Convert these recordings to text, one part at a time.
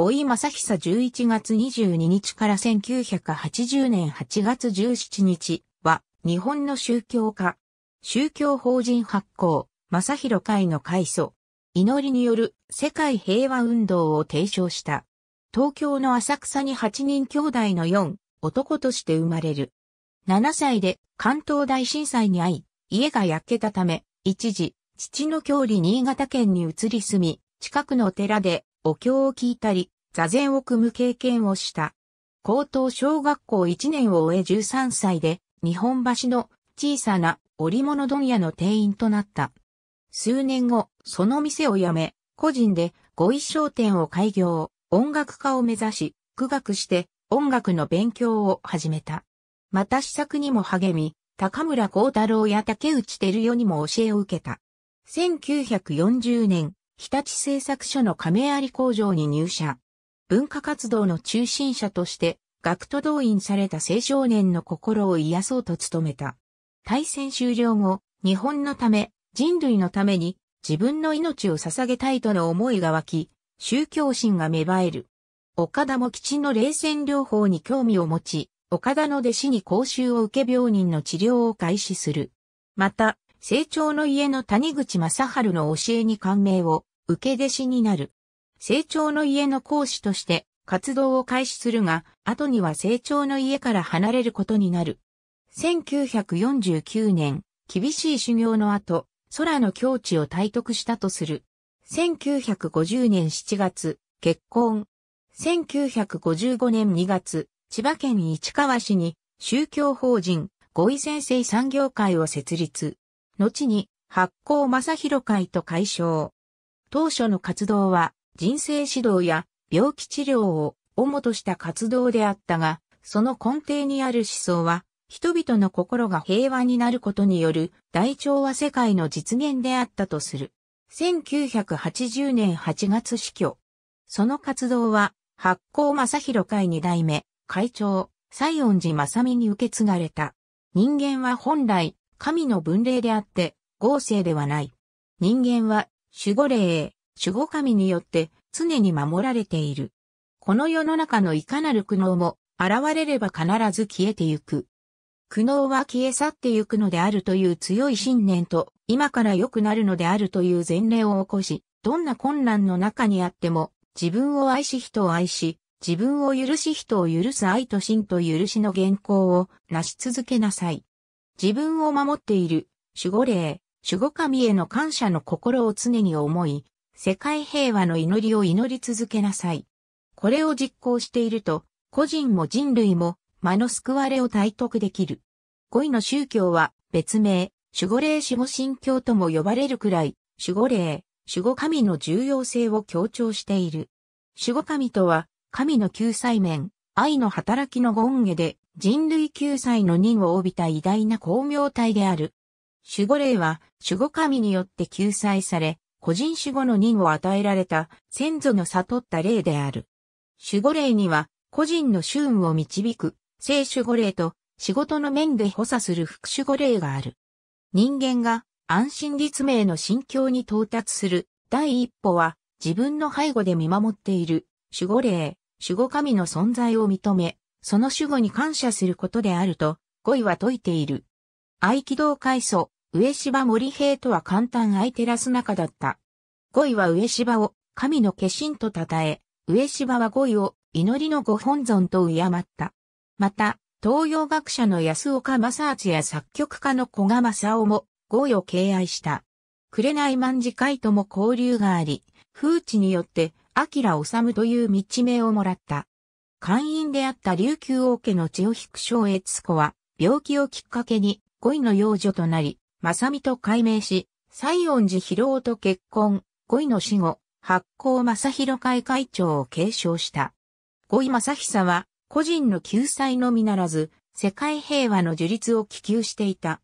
大井正久11月22日から1980年8月17日は、日本の宗教家、宗教法人発行、正広会の開祖、祈りによる世界平和運動を提唱した。東京の浅草に8人兄弟の4、男として生まれる。7歳で関東大震災に遭い、家が焼けたため、一時、父の郷里新潟県に移り住み、近くの寺でお経を聞いたり、座禅を組む経験をした。高等小学校1年を終え13歳で、日本橋の小さな織物問屋の店員となった。数年後、その店を辞め、個人で五一商店を開業、音楽家を目指し、苦学して音楽の勉強を始めた。また試作にも励み、高村光太郎や竹内照代にも教えを受けた。1940年、日立製作所の亀有工場に入社。文化活動の中心者として、学徒動員された青少年の心を癒そうと努めた。大戦終了後、日本のため、人類のために、自分の命を捧げたいとの思いが湧き、宗教心が芽生える。岡田も基地の冷戦療法に興味を持ち、岡田の弟子に講習を受け病人の治療を開始する。また、成長の家の谷口正春の教えに感銘を受け弟子になる。成長の家の講師として活動を開始するが、後には成長の家から離れることになる。1949年、厳しい修行の後、空の境地を体得したとする。1950年7月、結婚。1955年2月、千葉県市川市に宗教法人五位先生産業会を設立。後に発行正広会と解消。当初の活動は人生指導や病気治療を主とした活動であったが、その根底にある思想は、人々の心が平和になることによる大調和世界の実現であったとする。1980年8月死去。その活動は、発行正広会二代目、会長、西恩寺正美に受け継がれた。人間は本来、神の分霊であって、合成ではない。人間は守護霊、守護神によって常に守られている。この世の中のいかなる苦悩も現れれば必ず消えてゆく。苦悩は消え去ってゆくのであるという強い信念と、今から良くなるのであるという前例を起こし、どんな困難の中にあっても、自分を愛し人を愛し、自分を許し人を許す愛と真と許しの原稿を成し続けなさい。自分を守っている、守護霊、守護神への感謝の心を常に思い、世界平和の祈りを祈り続けなさい。これを実行していると、個人も人類も、間の救われを体得できる。5位の宗教は、別名、守護霊守護神教とも呼ばれるくらい、守護霊、守護神の重要性を強調している。守護神とは、神の救済面、愛の働きの権下で、人類救済の任を帯びた偉大な光明体である。守護霊は守護神によって救済され、個人守護の任を与えられた先祖の悟った霊である。守護霊には個人の周運を導く聖守護霊と仕事の面で補佐する副守護霊がある。人間が安心立命の心境に到達する第一歩は自分の背後で見守っている守護霊、守護神の存在を認め、その守護に感謝することであると、語彙は説いている。合気道階層。上芝森平とは簡単相手らす仲だった。五位は上芝を神の化身と称え、上芝は五位を祈りのご本尊と敬った。また、東洋学者の安岡正厚や作曲家の古賀正夫も五位を敬愛した。紅万事会とも交流があり、風知によって、明治という道名をもらった。会員であった琉球王家の千代く小越子は、病気をきっかけに、位の幼女となり、正美と改名し、西恩寺博夫と結婚、五位の死後、発行正広会会長を継承した。五位正久は、個人の救済のみならず、世界平和の樹立を希求していた。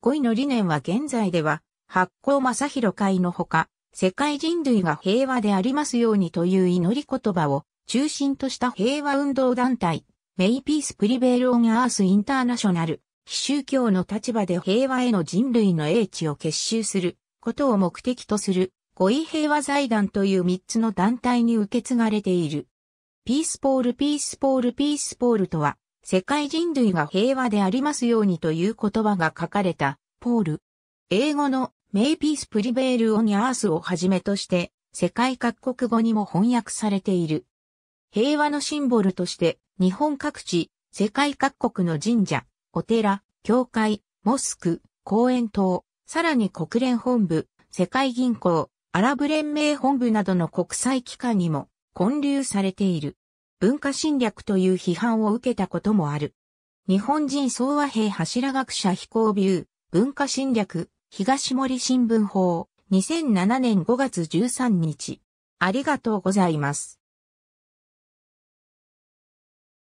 五位の理念は現在では、発行正広会のほか、世界人類が平和でありますようにという祈り言葉を中心とした平和運動団体、メイピースプリベールオンアースインターナショナル非宗教の立場で平和への人類の英知を結集することを目的とする五位平和財団という三つの団体に受け継がれている。ピースポールピースポールピースポールとは、世界人類が平和でありますようにという言葉が書かれた、ポール。英語のメイピースプリベールオニアースをはじめとして、世界各国語にも翻訳されている。平和のシンボルとして、日本各地、世界各国の神社、お寺、教会、モスク、公園等、さらに国連本部、世界銀行、アラブ連盟本部などの国際機関にも建立されている。文化侵略という批判を受けたこともある。日本人総和兵柱学者飛行ビュー、文化侵略、東森新聞法、2007年5月13日。ありがとうございます。